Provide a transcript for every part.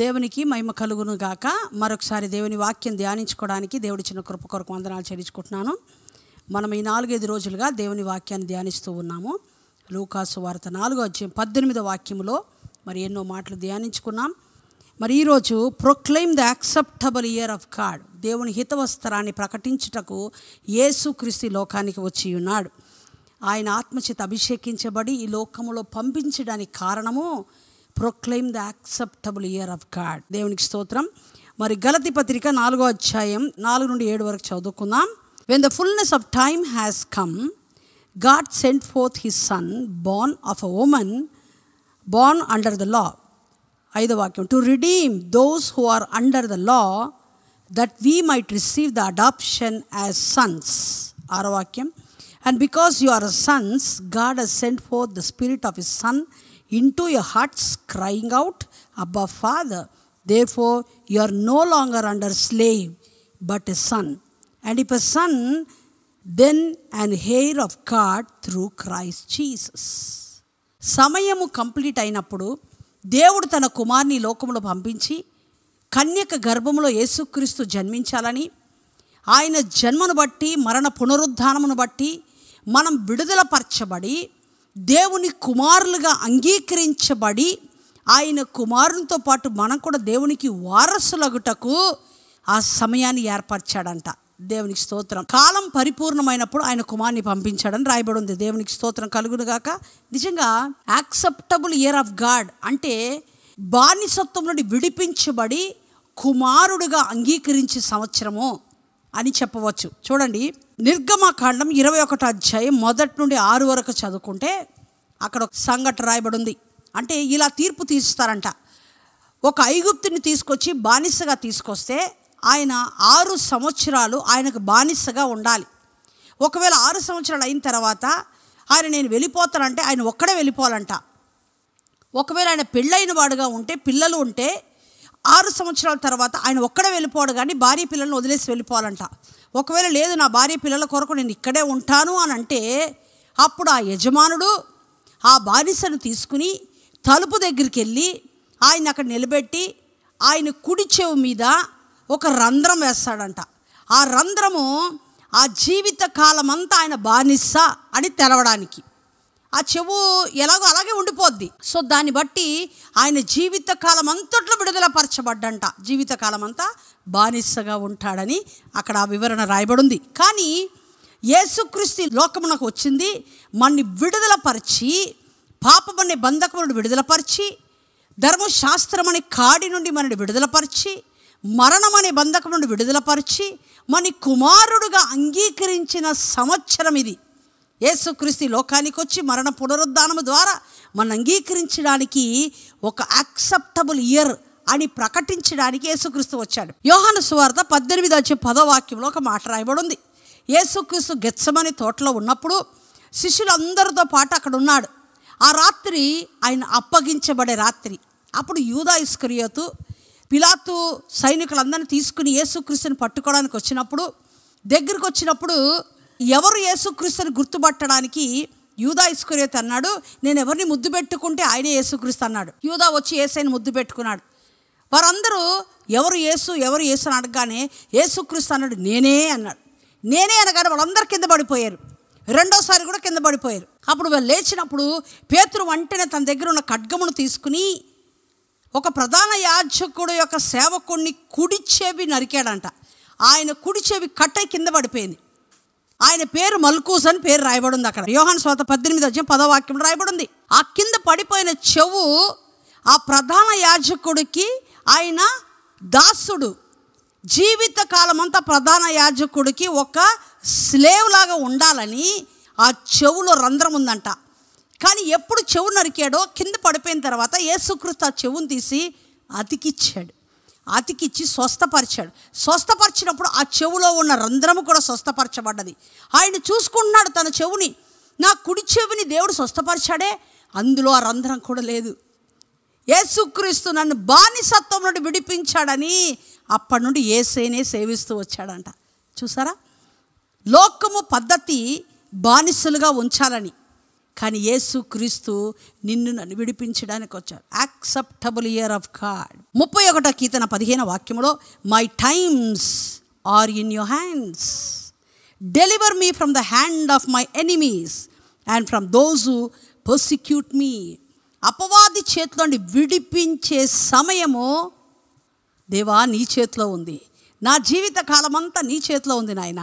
దేవునికి మహిమ కలుగును గాక మరొకసారి దేవుని వాక్యం ధ్యానించుకోవడానికి దేవుడి చిన్న కృప కొరకు వందనాలు చేయించుకుంటున్నాను మనం ఈ నాలుగైదు రోజులుగా దేవుని వాక్యాన్ని ధ్యానిస్తూ ఉన్నాము లూకాసు వార్త నాలుగో అధ్యయం పద్దెనిమిదో వాక్యంలో మరి ఎన్నో మాటలు ధ్యానించుకున్నాం మరి ఈరోజు proclaim the acceptable year of God దేవుని హితవస్త్రాన్ని ప్రకటించుటకు యేసుక్రీస్తు లోకానికి వచ్చి ఉన్నాడు ఆయన ఆత్మచేత అభిషేకించబడి ఈ లోకంలో పంపించడానికి కారణము proclaim the acceptable year of God దేవునికి స్తోత్రం మరి గలతి పత్రిక నాలుగో అధ్యాయం నాలుగు నుండి ఏడు వరకు చదువుకుందాం when the fullness of time has come God sent forth his son born of a woman born under the law ఐదో వాక్యం to redeem those who are under the law that we might receive the adoption as sons ఆరో వాక్యం and because you are sons God has sent forth the spirit of his son into your hearts crying out abba father therefore you are no longer under slave but a son and if a son then and heir of God through Christ Jesus సమయము complete అయినప్పుడు దేవుడు తన కుమార్ని లోకంలో పంపించి కన్యక గర్భంలో యేసుక్రీస్తు జన్మించాలని ఆయన జన్మను బట్టి మరణ పునరుద్ధానమును బట్టి మనం విడుదల పరచబడి దేవుని కుమారులుగా అంగీకరించబడి ఆయన కుమారునితో పాటు మనం కూడా దేవునికి వారసులగుటకు ఆ సమయాన్ని ఏర్పరిచాడంట దేవునికి స్తోత్రం కాలం పరిపూర్ణమైనప్పుడు ఆయన కుమార్ని పంపించాడని రాయబడి ఉంది దేవునికి స్తోత్రం కలుగునుగాక నిజంగా యాక్సెప్టబుల్ ఇయర్ ఆఫ్ గాడ్ అంటే బానిసత్వం నుండి విడిపించబడి కుమారుడుగా అంగీకరించే సంవత్సరము అని చెప్పవచ్చు చూడండి నిర్గమకాండం ఇరవై ఒకటో అధ్యాయం మొదటి నుండి ఆరు వరకు చదువుకుంటే అక్కడ ఒక సంఘటన రాయబడి ఉంది అంటే ఇలా తీర్పు తీస్తారంట ఒక ఐగుప్తుని తీసుకొచ్చి బానిసగా తీసుకొస్తే ఆయన ఆరు సంవత్సరాలు ఆయనకు బానిసగా ఉండాలి ఒకవేళ ఆరు సంవత్సరాలు అయిన తర్వాత ఆయన నేను వెళ్ళిపోతానంటే ఆయన ఒక్కడే వెళ్ళిపోవాలంట ఒకవేళ ఆయన పెళ్ళైన వాడుగా ఉంటే పిల్లలు ఉంటే ఆరు సంవత్సరాల తర్వాత ఆయన ఒక్కడే వెళ్ళిపోవడు కానీ భార్య పిల్లలను వదిలేసి వెళ్ళిపోవాలంట ఒకవేళ లేదు నా భార్య పిల్లల కొరకు నేను ఇక్కడే ఉంటాను అని అంటే అప్పుడు ఆ యజమానుడు ఆ బానిసను తీసుకుని తలుపు దగ్గరికి వెళ్ళి ఆయన అక్కడ నిలబెట్టి ఆయన కుడి చెవు మీద ఒక రంధ్రం వేస్తాడంట ఆ రంధ్రము ఆ జీవిత కాలమంతా ఆయన బానిస అని తెలవడానికి ఆ చెవు ఎలాగో అలాగే ఉండిపోద్ది సో దాన్ని బట్టి ఆయన జీవితకాలం అంతట్లో విడుదల పరచబడ్డంట జీవితకాలం అంతా బానిసగా ఉంటాడని అక్కడ ఆ వివరణ రాయబడింది కానీ యేసుక్రీస్తు లోకమునకు వచ్చింది మన్ని విడుదల పరిచి పాపమని బంధకమును విడుదల పరిచి ధర్మశాస్త్రమని కాడి నుండి మనని పరిచి మరణం అనే బంధకం నుండి పరిచి మన కుమారుడుగా అంగీకరించిన సంవత్సరం ఇది యేసుక్రీస్తు లోకానికి వచ్చి మరణ పునరుద్ధానము ద్వారా మనం అంగీకరించడానికి ఒక యాక్సెప్టబుల్ ఇయర్ అని ప్రకటించడానికి యేసుక్రీస్తు వచ్చాడు యోహన సువార్త పద్దెనిమిది వచ్చే పదో వాక్యంలో ఒక మాట రాయబడి ఉంది యేసుక్రీస్తు గెచ్చమని తోటలో ఉన్నప్పుడు శిష్యులందరితో పాటు అక్కడ ఉన్నాడు ఆ రాత్రి ఆయన అప్పగించబడే రాత్రి అప్పుడు యూదా ఇస్కరియోతు పిలాతు సైనికులందరినీ తీసుకుని యేసుక్రీస్తుని పట్టుకోవడానికి వచ్చినప్పుడు దగ్గరకు వచ్చినప్పుడు ఎవరు యేసుక్రీస్తుని గుర్తుపట్టడానికి యూదా ఇస్కురేత్ అన్నాడు నేను ఎవరిని ముద్దు పెట్టుకుంటే ఆయనే యేసుక్రీస్తు అన్నాడు యూదా వచ్చి ఏసైని ముద్దు పెట్టుకున్నాడు వారందరూ ఎవరు యేసు ఎవరు యేసు అని అడగగానే యేసుక్రీస్తు అన్నాడు నేనే అన్నాడు నేనే అనగానే వాళ్ళందరూ కింద పడిపోయారు రెండోసారి కూడా కింద పడిపోయారు అప్పుడు వాళ్ళు లేచినప్పుడు పేతురు వెంటనే తన దగ్గర ఉన్న ఖడ్గమును తీసుకుని ఒక ప్రధాన యాజకుడు యొక్క సేవకుడిని కుడి చెవి నరికాడంట ఆయన కుడి చెవి కట్టై కింద పడిపోయింది ఆయన పేరు మల్కూస్ అని పేరు రాయబడి ఉంది అక్కడ యోహాన్ స్వాత పద్దెనిమిది వచ్చిన పదవాక్యం రాయబడి ఉంది ఆ కింద పడిపోయిన చెవు ఆ ప్రధాన యాజకుడికి ఆయన దాసుడు జీవిత కాలమంతా ప్రధాన యాజకుడికి ఒక స్లేవ్ లాగా ఉండాలని ఆ చెవులో రంధ్రం ఉందంట కానీ ఎప్పుడు చెవు నరికాడో కింద పడిపోయిన తర్వాత యేసుక్రీస్తు ఆ చెవుని తీసి అతికిచ్చాడు అతికిచ్చి స్వస్థపరిచాడు స్వస్థపరిచినప్పుడు ఆ చెవులో ఉన్న రంధ్రము కూడా స్వస్థపరచబడ్డది ఆయన చూసుకుంటున్నాడు తన చెవుని నా కుడి చెవిని దేవుడు స్వస్థపరిచాడే అందులో ఆ రంధ్రం కూడా లేదు ఏసుక్రీస్తు నన్ను బానిసత్వం నుండి విడిపించాడని అప్పటి నుండి ఏసేనే సేవిస్తూ వచ్చాడంట చూసారా లోకము పద్ధతి బానిసలుగా ఉంచాలని కానీ యేసు క్రీస్తు నిన్ను నన్ను విడిపించడానికి వచ్చాడు యాక్సెప్టబుల్ ఇయర్ ఆఫ్ గాడ్ ముప్పై ఒకటో కీర్తన పదిహేను వాక్యంలో my times are in your hands deliver me from the hand of my enemies and from who persecute me అపవాది చేతిలో విడిపించే సమయము దేవా నీ చేతిలో ఉంది నా జీవిత కాలమంతా నీ చేతిలో ఉంది నాయన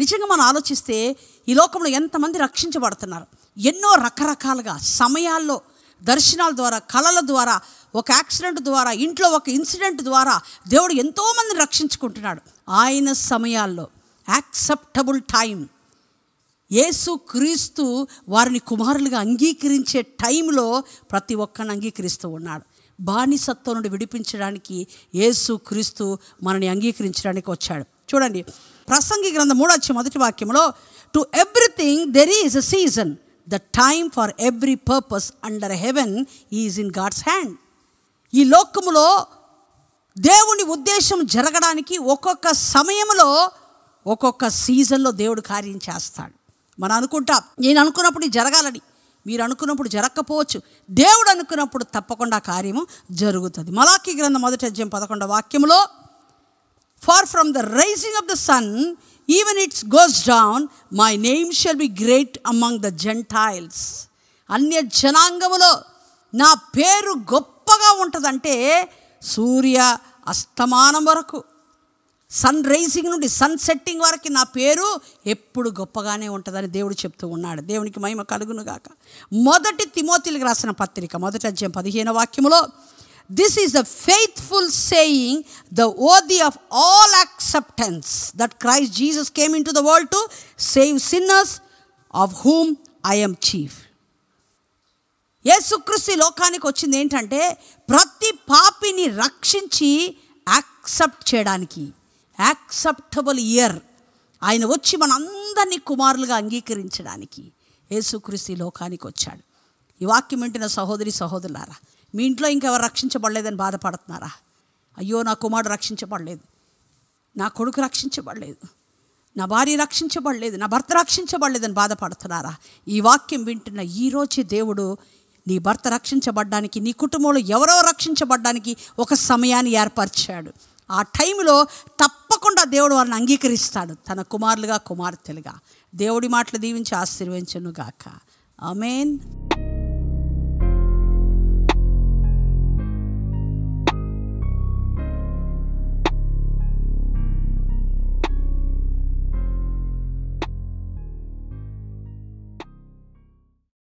నిజంగా మనం ఆలోచిస్తే ఈ లోకంలో ఎంతమంది రక్షించబడుతున్నారు ఎన్నో రకరకాలుగా సమయాల్లో దర్శనాల ద్వారా కళల ద్వారా ఒక యాక్సిడెంట్ ద్వారా ఇంట్లో ఒక ఇన్సిడెంట్ ద్వారా దేవుడు ఎంతోమందిని రక్షించుకుంటున్నాడు ఆయన సమయాల్లో యాక్సెప్టబుల్ టైం యేసు క్రీస్తు వారిని కుమారులుగా అంగీకరించే టైంలో ప్రతి ఒక్కరిని అంగీకరిస్తూ ఉన్నాడు బానిసత్వం నుండి విడిపించడానికి యేసు క్రీస్తు మనని అంగీకరించడానికి వచ్చాడు చూడండి ప్రసంగి గ్రంథం మూడొచ్చి మొదటి వాక్యంలో to everything there is a season the time for every purpose under heaven is in God's hand ఈ లోకములో దేవుని ఉద్దేశం జరగడానికి ఒక్కొక్క సమయంలో ఒక్కొక్క సీజన్లో దేవుడు కార్యం చేస్తాడు మనం అనుకుంటాం నేను అనుకున్నప్పుడు జరగాలని మీరు అనుకున్నప్పుడు జరగకపోవచ్చు దేవుడు అనుకున్నప్పుడు తప్పకుండా కార్యము జరుగుతుంది మలాఖీ గ్రంథం మొదటి అధ్యయం పదకొండ వాక్యంలో far from the rising of the sun even its goes down my name shall be great among the Gentiles అన్య జనాంగములో నా పేరు గొప్పగా ఉంటుందంటే సూర్య అస్తమానం వరకు సన్ రైజింగ్ నుండి సన్ సెట్టింగ్ వరకు నా పేరు ఎప్పుడు గొప్పగానే ఉంటుందని దేవుడు చెప్తూ ఉన్నాడు దేవునికి మహిమ కలుగునుగాక మొదటి తిమోతిలకు రాసిన పత్రిక మొదటి అధ్యాయం పదిహేను వాక్యములో this is the faithful saying the worthy of all acceptance that Christ Jesus came into the world to save sinners of whom I am chief యేసుక్రీస్తు లోకానికి వచ్చింది ఏంటంటే ప్రతి పాపిని రక్షించి యాక్సెప్ట్ చేయడానికి యాక్సెప్టబుల్ ఇయర్ ఆయన వచ్చి మనందరినీ కుమారులుగా అంగీకరించడానికి యేసుక్రీస్తు లోకానికి వచ్చాడు ఈ వాక్యం వింటున్న సహోదరి సహోదరులారా మీ ఇంట్లో ఇంకెవరు రక్షించబడలేదని బాధపడుతున్నారా అయ్యో నా కుమారుడు రక్షించబడలేదు నా కొడుకు రక్షించబడలేదు నా భార్య రక్షించబడలేదు నా భర్త రక్షించబడలేదని బాధపడుతున్నారా ఈ వాక్యం వింటున్న ఈరోజు దేవుడు నీ భర్త రక్షించబడ్డానికి నీ కుటుంబంలో ఎవరో రక్షించబడ్డానికి ఒక సమయాన్ని ఏర్పరిచాడు ఆ టైంలో తప్పకుండా దేవుడు వాళ్ళని అంగీకరిస్తాడు తన కుమారులుగా కుమార్తెలుగా దేవుడి మాటలు దీవించి ఆశీర్వించను గాక ఆమెన్